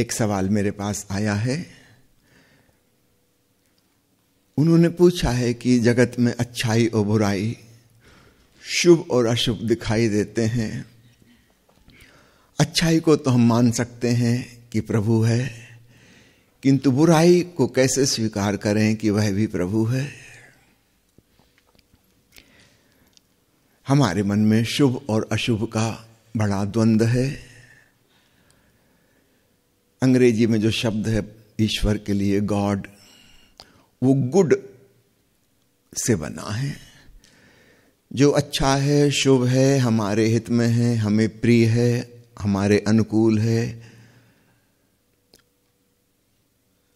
एक सवाल मेरे पास आया है उन्होंने पूछा है कि जगत में अच्छाई और बुराई शुभ और अशुभ दिखाई देते हैं अच्छाई को तो हम मान सकते हैं कि प्रभु है किंतु बुराई को कैसे स्वीकार करें कि वह भी प्रभु है हमारे मन में शुभ और अशुभ का बड़ा द्वंद्व है अंग्रेजी में जो शब्द है ईश्वर के लिए गॉड वो गुड से बना है जो अच्छा है शुभ है हमारे हित में है हमें प्रिय है हमारे अनुकूल है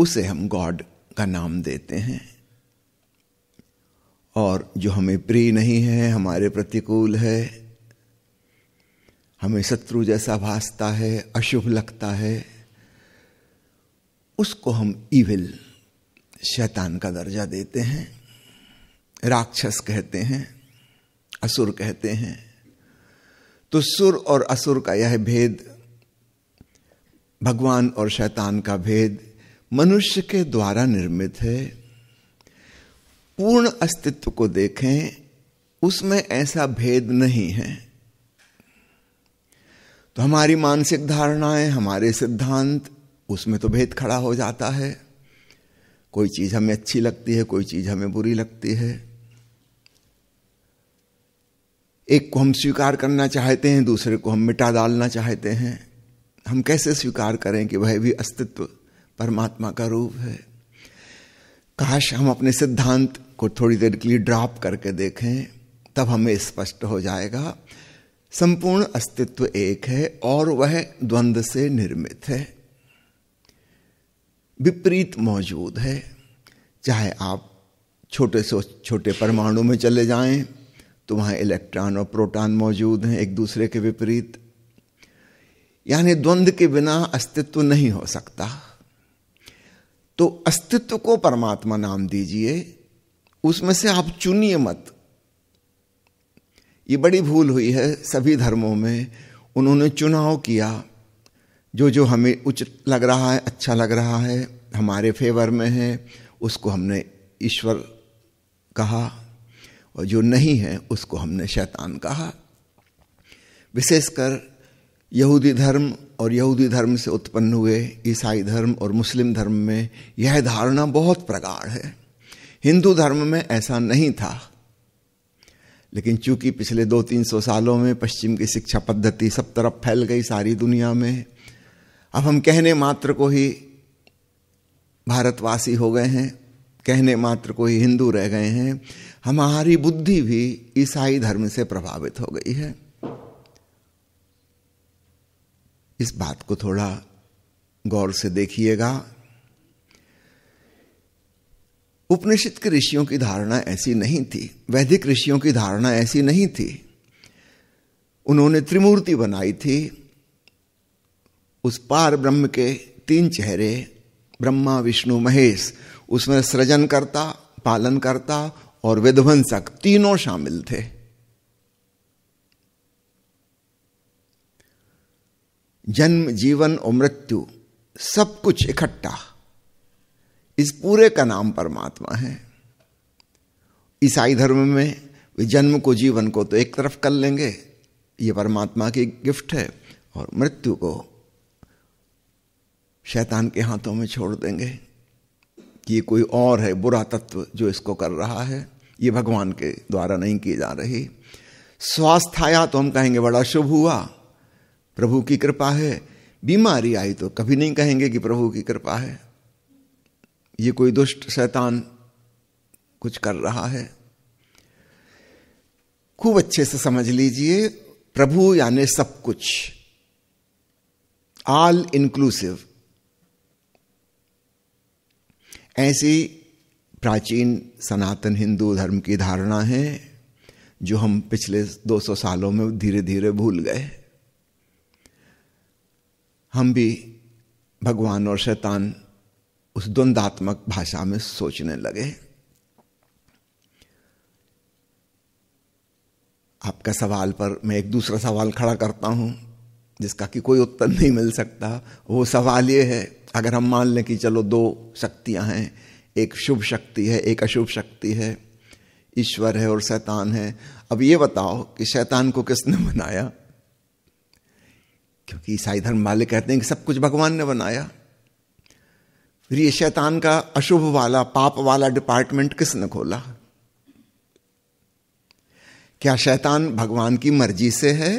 उसे हम गॉड का नाम देते हैं और जो हमें प्रिय नहीं है हमारे प्रतिकूल है हमें शत्रु जैसा भासता है अशुभ लगता है उसको हम इविल शैतान का दर्जा देते हैं राक्षस कहते हैं असुर कहते हैं तो सुर और असुर का यह भेद भगवान और शैतान का भेद मनुष्य के द्वारा निर्मित है पूर्ण अस्तित्व को देखें उसमें ऐसा भेद नहीं है तो हमारी मानसिक धारणाएं हमारे सिद्धांत उसमें तो भेद खड़ा हो जाता है कोई चीज़ हमें अच्छी लगती है कोई चीज़ हमें बुरी लगती है एक को हम स्वीकार करना चाहते हैं दूसरे को हम मिटा डालना चाहते हैं हम कैसे स्वीकार करें कि वह भी अस्तित्व परमात्मा का रूप है काश हम अपने सिद्धांत को थोड़ी देर के लिए ड्रॉप करके देखें तब हमें स्पष्ट हो जाएगा संपूर्ण अस्तित्व एक है और वह द्वंद्व से निर्मित है विपरीत मौजूद है चाहे आप छोटे से छोटे परमाणु में चले जाएं तो वहाँ इलेक्ट्रॉन और प्रोटॉन मौजूद हैं एक दूसरे के विपरीत यानी द्वंद्व के बिना अस्तित्व नहीं हो सकता तो अस्तित्व को परमात्मा नाम दीजिए उसमें से आप चुनिए मत ये बड़ी भूल हुई है सभी धर्मों में उन्होंने चुनाव किया जो जो हमें उच्च लग रहा है अच्छा लग रहा है हमारे फेवर में है उसको हमने ईश्वर कहा और जो नहीं है उसको हमने शैतान कहा विशेषकर यहूदी धर्म और यहूदी धर्म से उत्पन्न हुए ईसाई धर्म और मुस्लिम धर्म में यह धारणा बहुत प्रगाढ़ है हिंदू धर्म में ऐसा नहीं था लेकिन चूंकि पिछले दो तीन सौ सालों में पश्चिम की शिक्षा पद्धति सब तरफ फैल गई सारी दुनिया में अब हम कहने मात्र को ही भारतवासी हो गए हैं कहने मात्र को ही हिंदू रह गए हैं हमारी बुद्धि भी ईसाई धर्म से प्रभावित हो गई है इस बात को थोड़ा गौर से देखिएगा उपनिषद के ऋषियों की धारणा ऐसी नहीं थी वैदिक ऋषियों की धारणा ऐसी नहीं थी उन्होंने त्रिमूर्ति बनाई थी उस पार ब्रह्म के तीन चेहरे ब्रह्मा विष्णु महेश उसमें सृजन करता पालन करता और विध्वंसक तीनों शामिल थे जन्म जीवन और मृत्यु सब कुछ इकट्ठा इस पूरे का नाम परमात्मा है ईसाई धर्म में वे जन्म को जीवन को तो एक तरफ कर लेंगे ये परमात्मा की गिफ्ट है और मृत्यु को शैतान के हाथों में छोड़ देंगे कि ये कोई और है बुरा तत्व जो इसको कर रहा है ये भगवान के द्वारा नहीं की जा रही स्वास्थ्य आया तो हम कहेंगे बड़ा शुभ हुआ प्रभु की कृपा है बीमारी आई तो कभी नहीं कहेंगे कि प्रभु की कृपा है ये कोई दुष्ट शैतान कुछ कर रहा है खूब अच्छे से समझ लीजिए प्रभु यानी सब कुछ ऑल इंक्लूसिव ऐसी प्राचीन सनातन हिंदू धर्म की धारणा है जो हम पिछले 200 सालों में धीरे धीरे भूल गए हम भी भगवान और शैतान उस द्वंदात्मक भाषा में सोचने लगे आपका सवाल पर मैं एक दूसरा सवाल खड़ा करता हूं जिसका कि कोई उत्तर नहीं मिल सकता वो सवाल ये है अगर हम मान लें कि चलो दो शक्तियां हैं एक शुभ शक्ति है एक अशुभ शक्ति है ईश्वर है और शैतान है अब ये बताओ कि शैतान को किसने बनाया क्योंकि ईसाई धर्म वाले कहते हैं कि सब कुछ भगवान ने बनाया फिर ये शैतान का अशुभ वाला पाप वाला डिपार्टमेंट किसने खोला क्या शैतान भगवान की मर्जी से है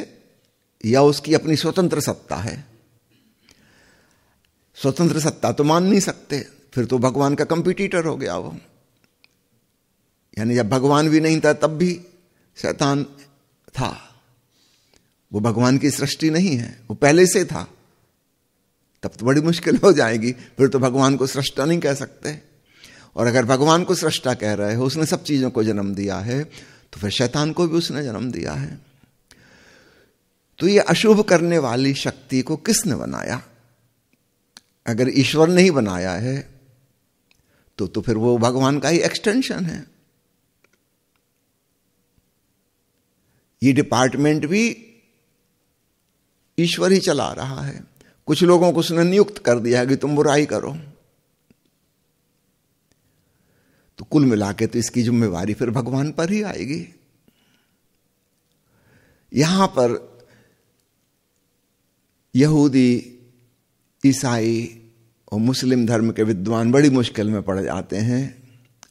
या उसकी अपनी स्वतंत्र सत्ता है स्वतंत्र सत्ता तो मान नहीं सकते फिर तो भगवान का कंपिटिटर हो गया वो यानी जब भगवान भी नहीं था तब भी शैतान था वो भगवान की सृष्टि नहीं है वो पहले से था तब तो बड़ी मुश्किल हो जाएगी फिर तो भगवान को सृष्टा नहीं कह सकते और अगर भगवान को सृष्टा कह रहे हो उसने सब चीज़ों को जन्म दिया है तो फिर शैतान को भी उसने जन्म दिया है तो ये अशुभ करने वाली शक्ति को किसने बनाया अगर ईश्वर ने ही बनाया है तो तो फिर वो भगवान का ही एक्सटेंशन है ये डिपार्टमेंट भी ईश्वर ही चला रहा है कुछ लोगों को उसने नियुक्त कर दिया है कि तुम बुराई करो तो कुल मिला के तो इसकी जिम्मेवारी फिर भगवान पर ही आएगी यहां पर यहूदी ईसाई और मुस्लिम धर्म के विद्वान बड़ी मुश्किल में पड़ जाते हैं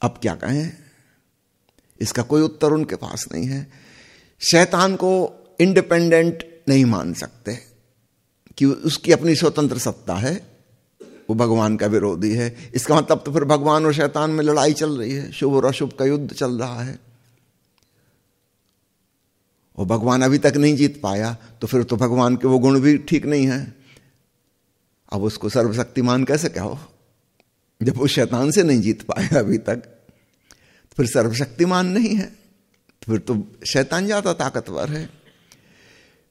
अब क्या कहें इसका कोई उत्तर उनके पास नहीं है शैतान को इंडिपेंडेंट नहीं मान सकते कि उसकी अपनी स्वतंत्र सत्ता है वो भगवान का विरोधी है इसका मतलब तो फिर भगवान और शैतान में लड़ाई चल रही है शुभ और अशुभ का युद्ध चल रहा है और भगवान अभी तक नहीं जीत पाया तो फिर तो भगवान के वो गुण भी ठीक नहीं है अब उसको सर्वशक्तिमान कैसे कहो जब वो शैतान से नहीं जीत पाया अभी तक तो फिर सर्वशक्तिमान नहीं है तो फिर तो शैतान ज़्यादा ताकतवर है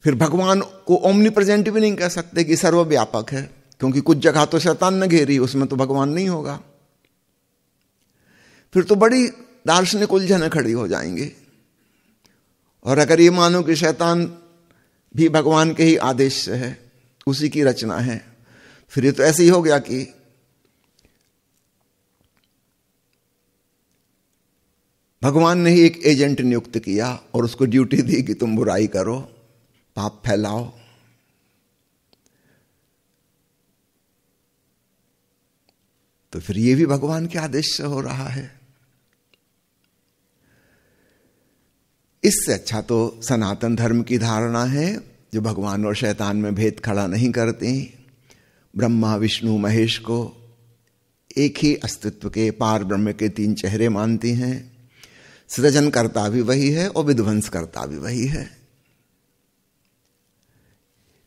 फिर भगवान को ओमनी प्रेजेंट भी नहीं कह सकते कि सर्वव्यापक है क्योंकि कुछ जगह तो शैतान न घेरी उसमें तो भगवान नहीं होगा फिर तो बड़ी दार्शनिक उलझने खड़ी हो जाएंगे और अगर ये मानो कि शैतान भी भगवान के ही आदेश से है उसी की रचना है फिर ये तो ऐसे ही हो गया कि भगवान ने ही एक एजेंट नियुक्त किया और उसको ड्यूटी दी कि तुम बुराई करो पाप फैलाओ तो फिर ये भी भगवान के आदेश से हो रहा है इससे अच्छा तो सनातन धर्म की धारणा है जो भगवान और शैतान में भेद खड़ा नहीं करती ब्रह्मा विष्णु महेश को एक ही अस्तित्व के पार ब्रह्म के तीन चेहरे मानती हैं सृजन करता भी वही है और विध्वंस करता भी वही है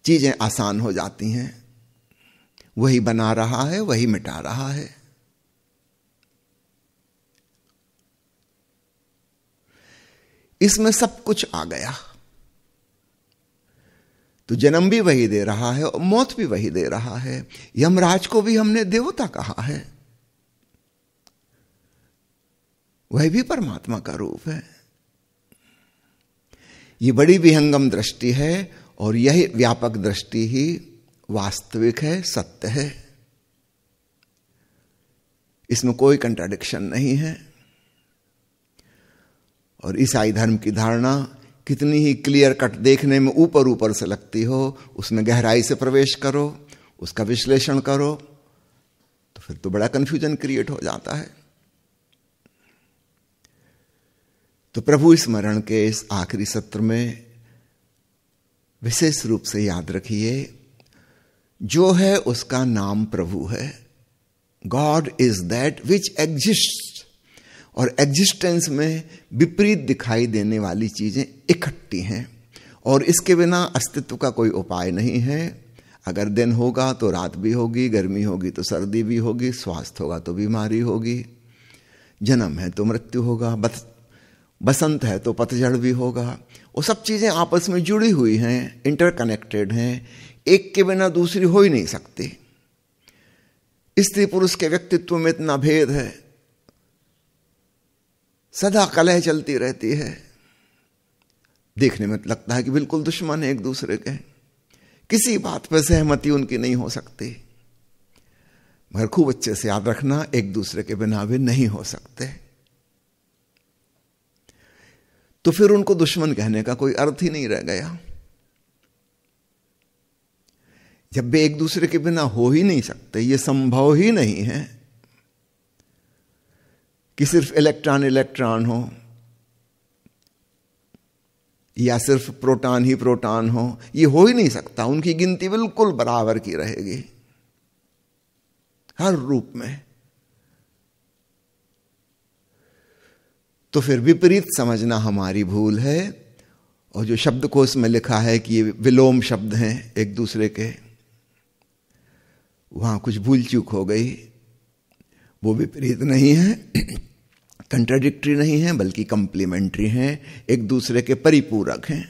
चीजें आसान हो जाती हैं वही बना रहा है वही मिटा रहा है इसमें सब कुछ आ गया तो जन्म भी वही दे रहा है और मौत भी वही दे रहा है यमराज को भी हमने देवता कहा है वह भी परमात्मा का रूप है ये बड़ी विहंगम दृष्टि है और यही व्यापक दृष्टि ही वास्तविक है सत्य है इसमें कोई कंट्राडिक्शन नहीं है और ईसाई धर्म की धारणा कितनी ही क्लियर कट देखने में ऊपर ऊपर से लगती हो उसमें गहराई से प्रवेश करो उसका विश्लेषण करो तो फिर तो बड़ा कंफ्यूजन क्रिएट हो जाता है तो प्रभु स्मरण के इस आखिरी सत्र में विशेष रूप से याद रखिए जो है उसका नाम प्रभु है God is that which exist और एग्जिस्टेंस में विपरीत दिखाई देने वाली चीज़ें इकट्ठी हैं और इसके बिना अस्तित्व का कोई उपाय नहीं है अगर दिन होगा तो रात भी होगी गर्मी होगी तो सर्दी भी होगी स्वास्थ्य होगा तो बीमारी होगी जन्म है तो मृत्यु होगा बस बसंत है तो पतझड़ भी होगा वो सब चीज़ें आपस में जुड़ी हुई हैं इंटरकनेक्टेड हैं एक के बिना दूसरी हो ही नहीं सकती स्त्री पुरुष के व्यक्तित्व में इतना भेद है सदा कलह चलती रहती है देखने में लगता है कि बिल्कुल दुश्मन है एक दूसरे के किसी बात पर सहमति उनकी नहीं हो सकती मगर खूब अच्छे से याद रखना एक दूसरे के बिना भी नहीं हो सकते तो फिर उनको दुश्मन कहने का कोई अर्थ ही नहीं रह गया जब वे एक दूसरे के बिना हो ही नहीं सकते ये संभव ही नहीं है कि सिर्फ इलेक्ट्रॉन इलेक्ट्रॉन हो या सिर्फ प्रोटॉन ही प्रोटॉन हो ये हो ही नहीं सकता उनकी गिनती बिल्कुल बराबर की रहेगी हर रूप में तो फिर विपरीत समझना हमारी भूल है और जो शब्द को में लिखा है कि ये विलोम शब्द हैं एक दूसरे के वहां कुछ भूल चूक हो गई वो विपरीत नहीं है कंट्राडिक्ट्री नहीं है बल्कि कंप्लीमेंट्री हैं एक दूसरे के परिपूरक हैं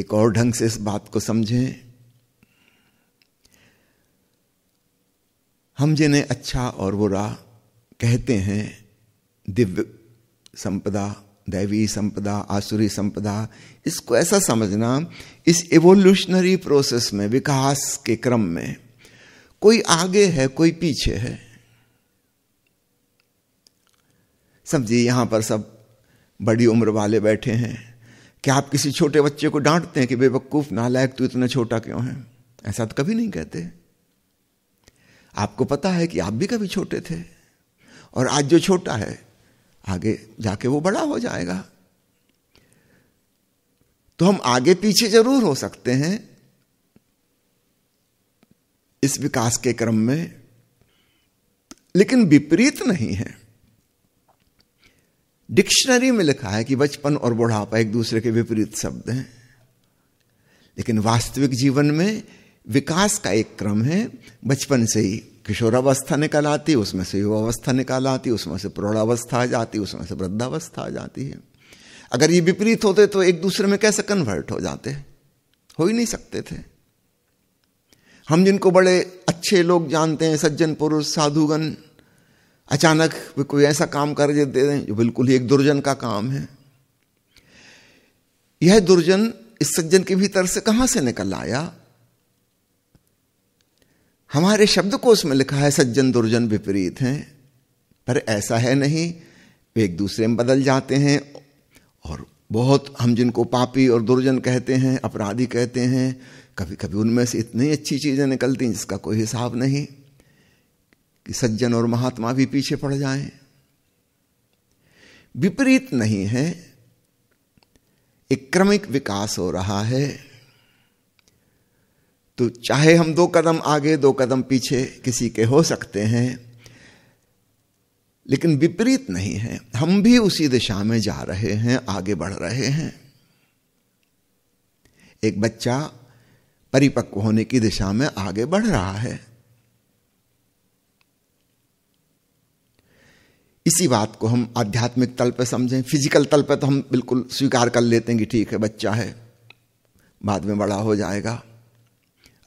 एक और ढंग से इस बात को समझें हम जिन्हें अच्छा और बुरा कहते हैं दिव्य संपदा दैवी संपदा आसुरी संपदा इसको ऐसा समझना इस एवोल्यूशनरी प्रोसेस में विकास के क्रम में कोई आगे है कोई पीछे है समझिए यहां पर सब बड़ी उम्र वाले बैठे हैं क्या आप किसी छोटे बच्चे को डांटते हैं कि बेवकूफ नालायक तू इतना छोटा क्यों है ऐसा तो कभी नहीं कहते आपको पता है कि आप भी कभी छोटे थे और आज जो छोटा है आगे जाके वो बड़ा हो जाएगा तो हम आगे पीछे जरूर हो सकते हैं इस विकास के क्रम में लेकिन विपरीत नहीं है डिक्शनरी में लिखा है कि बचपन और बुढ़ापा एक दूसरे के विपरीत शब्द हैं लेकिन वास्तविक जीवन में विकास का एक क्रम है बचपन से ही किशोरावस्था निकल आती उसमें से युवावस्था निकाल आती उसमें से प्रौढ़ावस्था आ जाती उसमें से वृद्धावस्था आ जाती है अगर ये विपरीत होते तो एक दूसरे में कैसे कन्वर्ट हो जाते हो ही नहीं सकते थे हम जिनको बड़े अच्छे लोग जानते हैं सज्जन पुरुष साधुगण अचानक वे कोई ऐसा काम कर देते हैं जो बिल्कुल ही एक दुर्जन का काम है यह दुर्जन इस सज्जन के भीतर से कहां से निकल आया हमारे शब्दकोश में लिखा है सज्जन दुर्जन विपरीत हैं पर ऐसा है नहीं वे एक दूसरे में बदल जाते हैं और बहुत हम जिनको पापी और दुर्जन कहते हैं अपराधी कहते हैं कभी कभी उनमें से इतनी अच्छी चीज़ें निकलती हैं जिसका कोई हिसाब नहीं कि सज्जन और महात्मा भी पीछे पड़ जाएं विपरीत नहीं है एक क्रमिक विकास हो रहा है तो चाहे हम दो कदम आगे दो कदम पीछे किसी के हो सकते हैं लेकिन विपरीत नहीं है हम भी उसी दिशा में जा रहे हैं आगे बढ़ रहे हैं एक बच्चा परिपक्व होने की दिशा में आगे बढ़ रहा है इसी बात को हम आध्यात्मिक तल पर समझें फिजिकल तल पर तो हम बिल्कुल स्वीकार कर लेते हैं कि ठीक है बच्चा है बाद में बड़ा हो जाएगा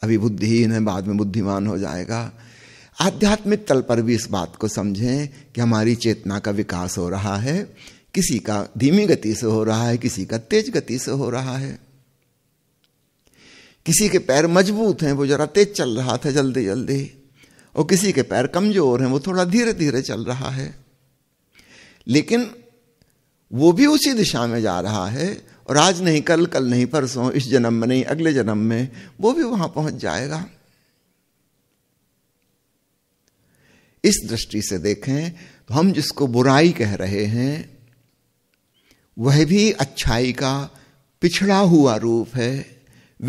अभी बुद्धिहीन है बाद में बुद्धिमान हो जाएगा आध्यात्मिक तल पर भी इस बात को समझें कि हमारी चेतना का विकास हो रहा है किसी का धीमी गति से हो रहा है किसी का तेज गति से हो रहा है किसी के पैर मजबूत हैं वो जरा तेज चल रहा था जल्दी जल्दी और किसी के पैर कमजोर हैं वो थोड़ा धीरे धीरे चल रहा है लेकिन वो भी उसी दिशा में जा रहा है और आज नहीं कल कल नहीं परसों इस जन्म में नहीं अगले जन्म में वो भी वहां पहुंच जाएगा इस दृष्टि से देखें तो हम जिसको बुराई कह रहे हैं वह भी अच्छाई का पिछड़ा हुआ रूप है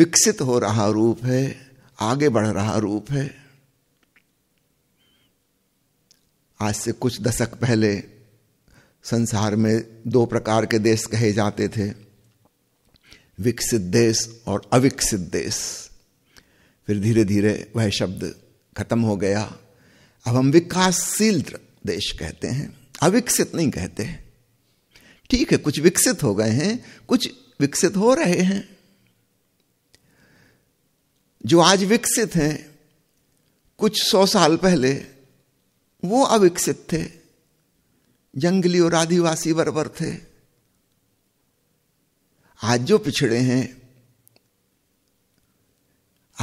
विकसित हो रहा रूप है आगे बढ़ रहा रूप है आज से कुछ दशक पहले संसार में दो प्रकार के देश कहे जाते थे विकसित देश और अविकसित देश फिर धीरे धीरे वह शब्द खत्म हो गया अब हम विकासशील देश कहते हैं अविकसित नहीं कहते हैं ठीक है कुछ विकसित हो गए हैं कुछ विकसित हो रहे हैं जो आज विकसित हैं कुछ सौ साल पहले वो अविकसित थे जंगली और आदिवासी वर्वर थे आज जो पिछड़े हैं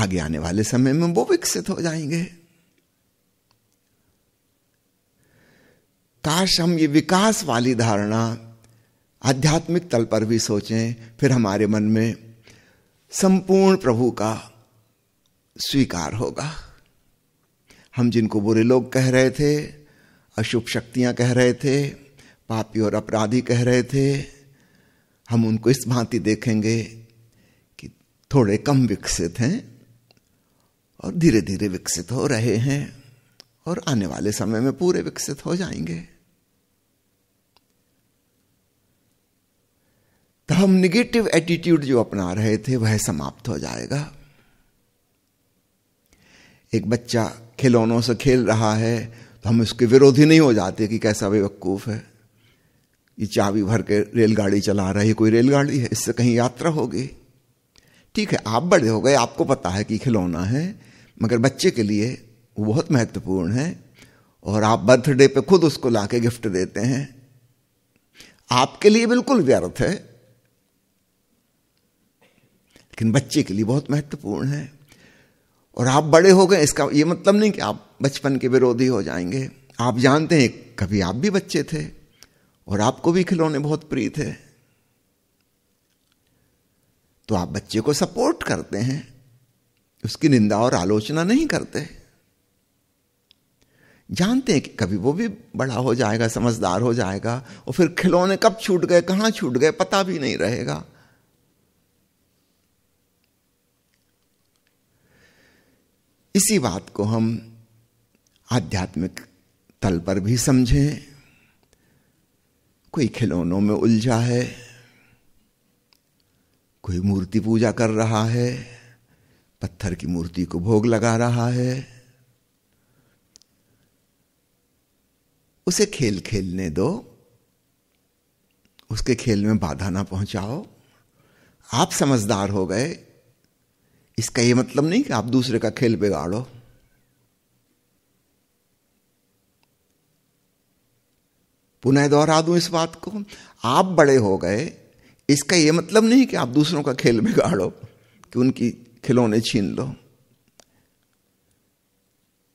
आगे आने वाले समय में वो विकसित हो जाएंगे काश हम ये विकास वाली धारणा आध्यात्मिक तल पर भी सोचें फिर हमारे मन में संपूर्ण प्रभु का स्वीकार होगा हम जिनको बुरे लोग कह रहे थे अशुभ शक्तियां कह रहे थे पापी और अपराधी कह रहे थे हम उनको इस भांति देखेंगे कि थोड़े कम विकसित हैं और धीरे धीरे विकसित हो रहे हैं और आने वाले समय में पूरे विकसित हो जाएंगे तो हम निगेटिव एटीट्यूड जो अपना रहे थे वह समाप्त हो जाएगा एक बच्चा खिलौनों से खेल रहा है तो हम उसके विरोधी नहीं हो जाते कि कैसा बेवकूफ है ये चाबी भर के रेलगाड़ी चला रही कोई रेलगाड़ी है इससे कहीं यात्रा होगी ठीक है आप बड़े हो गए आपको पता है कि खिलौना है मगर बच्चे के लिए वो बहुत महत्वपूर्ण है और आप बर्थडे पे खुद उसको ला के गिफ्ट देते हैं आपके लिए बिल्कुल व्यर्थ है लेकिन बच्चे के लिए बहुत महत्वपूर्ण है और आप बड़े हो गए इसका ये मतलब नहीं कि आप बचपन के विरोधी हो जाएंगे आप जानते हैं कभी आप भी बच्चे थे और आपको भी खिलौने बहुत प्रिय थे तो आप बच्चे को सपोर्ट करते हैं उसकी निंदा और आलोचना नहीं करते जानते हैं कि कभी वो भी बड़ा हो जाएगा समझदार हो जाएगा और फिर खिलौने कब छूट गए कहां छूट गए पता भी नहीं रहेगा इसी बात को हम आध्यात्मिक तल पर भी समझें कोई खिलौनों में उलझा है कोई मूर्ति पूजा कर रहा है पत्थर की मूर्ति को भोग लगा रहा है उसे खेल खेलने दो उसके खेल में बाधा ना पहुंचाओ आप समझदार हो गए इसका यह मतलब नहीं कि आप दूसरे का खेल बिगाड़ो पुनः दोहरा दूं इस बात को आप बड़े हो गए इसका यह मतलब नहीं कि आप दूसरों का खेल बिगाड़ो कि उनकी खिलौने छीन लो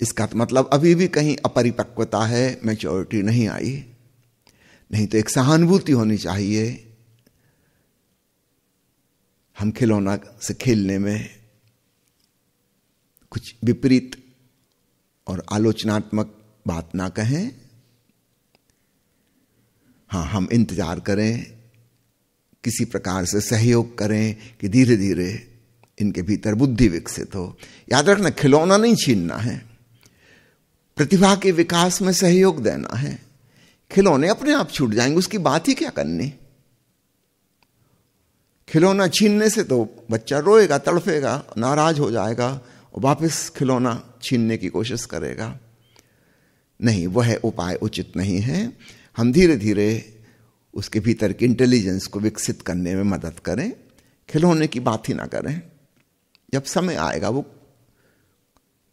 इसका तो मतलब अभी भी कहीं अपरिपक्वता है मेच्योरिटी नहीं आई नहीं तो एक सहानुभूति होनी चाहिए हम खिलौना से खेलने में कुछ विपरीत और आलोचनात्मक बात ना कहें हाँ हम इंतज़ार करें किसी प्रकार से सहयोग करें कि धीरे धीरे इनके भीतर बुद्धि विकसित हो याद रखना खिलौना नहीं छीनना है प्रतिभा के विकास में सहयोग देना है खिलौने अपने आप छूट जाएंगे उसकी बात ही क्या करनी खिलौना छीनने से तो बच्चा रोएगा तड़फेगा नाराज हो जाएगा और वापस खिलौना छीनने की कोशिश करेगा नहीं वह उपाय उचित नहीं है हम धीरे धीरे उसके भीतर की इंटेलिजेंस को विकसित करने में मदद करें खिलौने की बात ही ना करें जब समय आएगा वो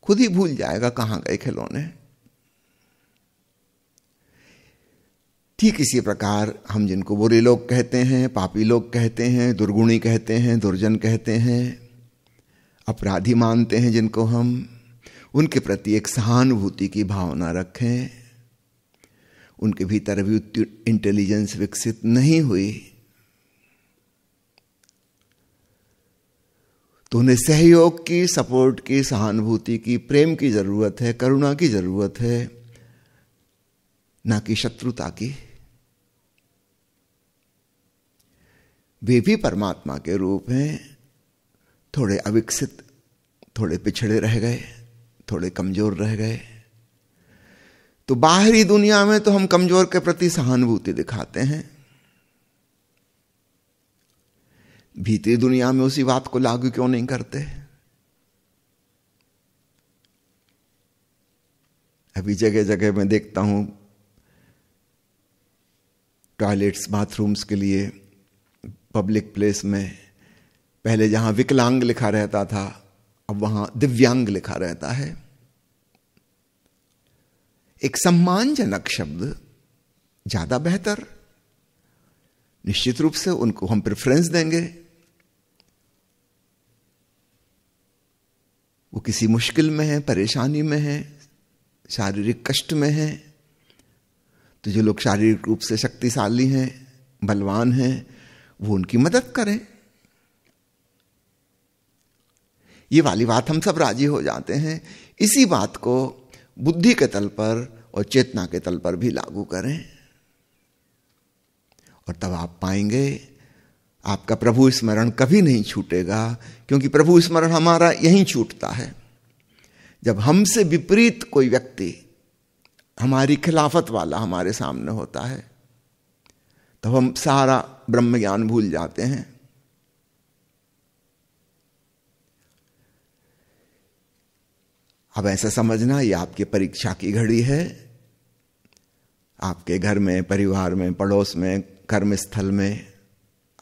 खुद ही भूल जाएगा कहाँ गए खिलौने ठीक इसी प्रकार हम जिनको बुरे लोग कहते हैं पापी लोग कहते हैं दुर्गुणी कहते हैं दुर्जन कहते हैं अपराधी मानते हैं जिनको हम उनके प्रति एक सहानुभूति की भावना रखें उनके भीतर अभी इंटेलिजेंस विकसित नहीं हुई तो उन्हें सहयोग की सपोर्ट की सहानुभूति की प्रेम की जरूरत है करुणा की जरूरत है ना कि शत्रुता की वे भी परमात्मा के रूप हैं थोड़े अविकसित थोड़े पिछड़े रह गए थोड़े कमजोर रह गए तो बाहरी दुनिया में तो हम कमजोर के प्रति सहानुभूति दिखाते हैं भीतरी दुनिया में उसी बात को लागू क्यों नहीं करते अभी जगह जगह मैं देखता हूं टॉयलेट्स बाथरूम्स के लिए पब्लिक प्लेस में पहले जहां विकलांग लिखा रहता था अब वहां दिव्यांग लिखा रहता है एक सम्मानजनक शब्द ज्यादा बेहतर निश्चित रूप से उनको हम प्रेफरेंस देंगे वो किसी मुश्किल में है परेशानी में है शारीरिक कष्ट में है तो जो लोग शारीरिक रूप से शक्तिशाली हैं बलवान हैं वो उनकी मदद करें ये वाली बात हम सब राजी हो जाते हैं इसी बात को बुद्धि के तल पर और चेतना के तल पर भी लागू करें और तब आप पाएंगे आपका प्रभु स्मरण कभी नहीं छूटेगा क्योंकि प्रभु स्मरण हमारा यहीं छूटता है जब हमसे विपरीत कोई व्यक्ति हमारी खिलाफत वाला हमारे सामने होता है तब हम सारा ब्रह्म ज्ञान भूल जाते हैं अब ऐसा समझना ये आपकी परीक्षा की घड़ी है आपके घर में परिवार में पड़ोस में कर्म स्थल में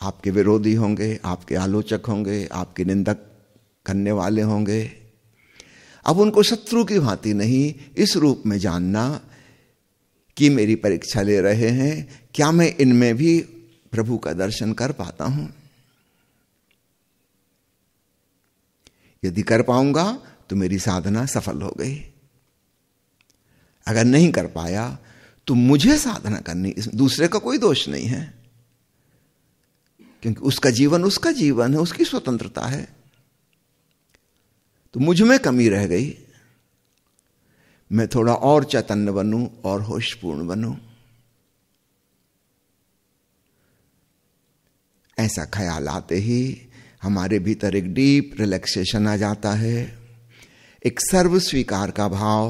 आपके विरोधी होंगे आपके आलोचक होंगे आपके निंदक करने वाले होंगे अब उनको शत्रु की भांति नहीं इस रूप में जानना कि मेरी परीक्षा ले रहे हैं क्या मैं इनमें भी प्रभु का दर्शन कर पाता हूं यदि कर पाऊंगा तो मेरी साधना सफल हो गई अगर नहीं कर पाया तो मुझे साधना करनी दूसरे का कोई दोष नहीं है क्योंकि उसका जीवन उसका जीवन है उसकी स्वतंत्रता है तो मुझ में कमी रह गई मैं थोड़ा और चैतन्य बनूं और होशपूर्ण बनूं ऐसा ख्याल आते ही हमारे भीतर एक डीप रिलैक्सेशन आ जाता है एक सर्व स्वीकार का भाव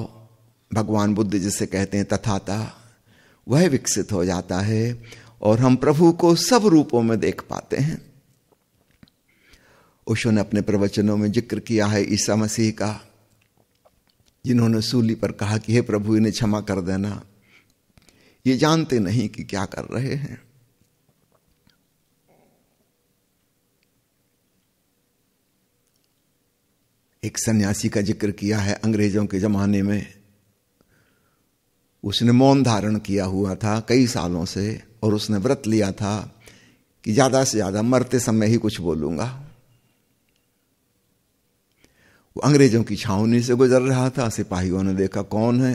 भगवान बुद्ध जिसे कहते हैं तथाता वह विकसित हो जाता है और हम प्रभु को सब रूपों में देख पाते हैं ओशो ने अपने प्रवचनों में जिक्र किया है ईसा मसीह का जिन्होंने सूली पर कहा कि हे प्रभु इन्हें क्षमा कर देना ये जानते नहीं कि क्या कर रहे हैं एक सन्यासी का जिक्र किया है अंग्रेजों के जमाने में उसने मौन धारण किया हुआ था कई सालों से और उसने व्रत लिया था कि ज्यादा से ज्यादा मरते समय ही कुछ बोलूंगा वो अंग्रेजों की छावनी से गुजर रहा था सिपाहियों ने देखा कौन है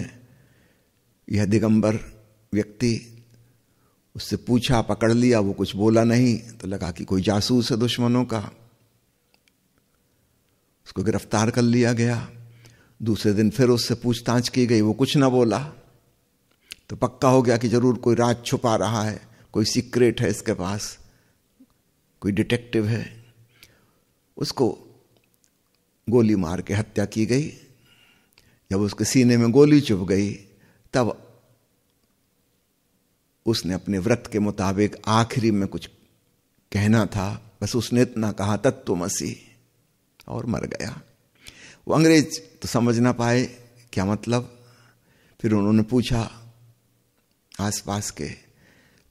यह दिगंबर व्यक्ति उससे पूछा पकड़ लिया वो कुछ बोला नहीं तो लगा कि कोई जासूस है दुश्मनों का उसको गिरफ्तार कर लिया गया दूसरे दिन फिर उससे पूछताछ की गई वो कुछ ना बोला तो पक्का हो गया कि जरूर कोई राज छुपा रहा है कोई सीक्रेट है इसके पास कोई डिटेक्टिव है उसको गोली मार के हत्या की गई जब उसके सीने में गोली चुभ गई तब उसने अपने व्रत के मुताबिक आखिरी में कुछ कहना था बस उसने इतना कहा तत्व मसीह और मर गया वो अंग्रेज तो समझ ना पाए क्या मतलब फिर उन्होंने पूछा आसपास के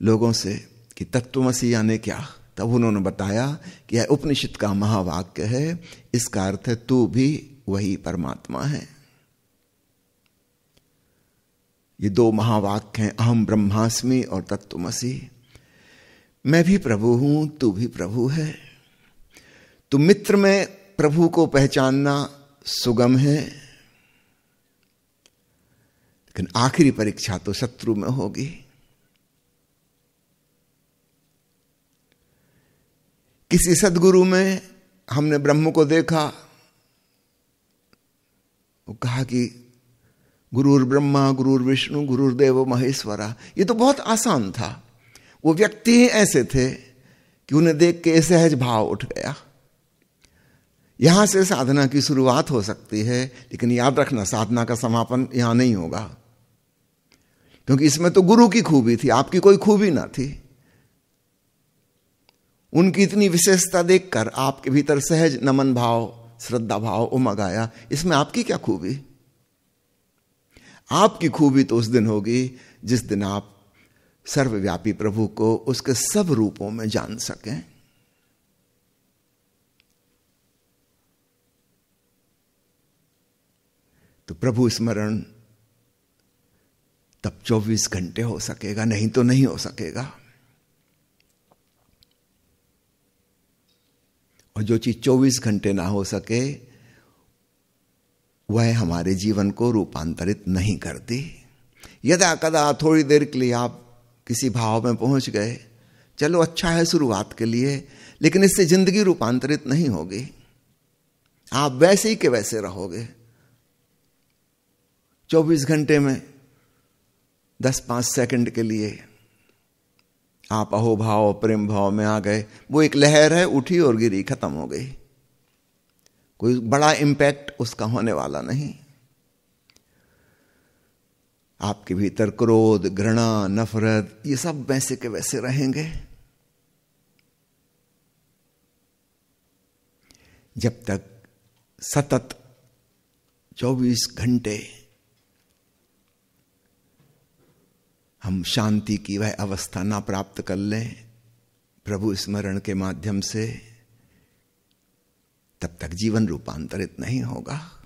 लोगों से कि तत्वमसी तो यानी क्या तब उन्होंने बताया कि यह उपनिषद का महावाक्य है इसका अर्थ है तू भी वही परमात्मा है ये दो महावाक्य हैं अहम ब्रह्मास्मि और तत्वमसी मैं भी प्रभु हूं तू भी प्रभु है तो मित्र में प्रभु को पहचानना सुगम है लेकिन आखिरी परीक्षा तो शत्रु में होगी किसी सदगुरु में हमने ब्रह्म को देखा वो कहा कि गुरुर ब्रह्मा गुरुर विष्णु गुरुर देव महेश्वरा ये तो बहुत आसान था वो व्यक्ति ही ऐसे थे कि उन्हें देख के सहज भाव उठ गया यहां से साधना की शुरुआत हो सकती है लेकिन याद रखना साधना का समापन यहां नहीं होगा क्योंकि इसमें तो गुरु की खूबी थी आपकी कोई खूबी ना थी उनकी इतनी विशेषता देखकर आपके भीतर सहज नमन भाव श्रद्धा भाव उमग आया इसमें आपकी क्या खूबी आपकी खूबी तो उस दिन होगी जिस दिन आप सर्वव्यापी प्रभु को उसके सब रूपों में जान सकें तो प्रभु स्मरण तब 24 घंटे हो सकेगा नहीं तो नहीं हो सकेगा और जो चीज 24 घंटे ना हो सके वह हमारे जीवन को रूपांतरित नहीं करती यदा कदा थोड़ी देर के लिए आप किसी भाव में पहुंच गए चलो अच्छा है शुरुआत के लिए लेकिन इससे जिंदगी रूपांतरित नहीं होगी आप वैसे ही के वैसे रहोगे 24 घंटे में 10 पांच सेकंड के लिए आप अहोभाव प्रेम भाव में आ गए वो एक लहर है उठी और गिरी खत्म हो गई कोई बड़ा इंपैक्ट उसका होने वाला नहीं आपके भीतर क्रोध घृणा नफरत ये सब वैसे के वैसे रहेंगे जब तक सतत 24 घंटे हम शांति की वह अवस्था ना प्राप्त कर लें प्रभु स्मरण के माध्यम से तब तक जीवन रूपांतरित नहीं होगा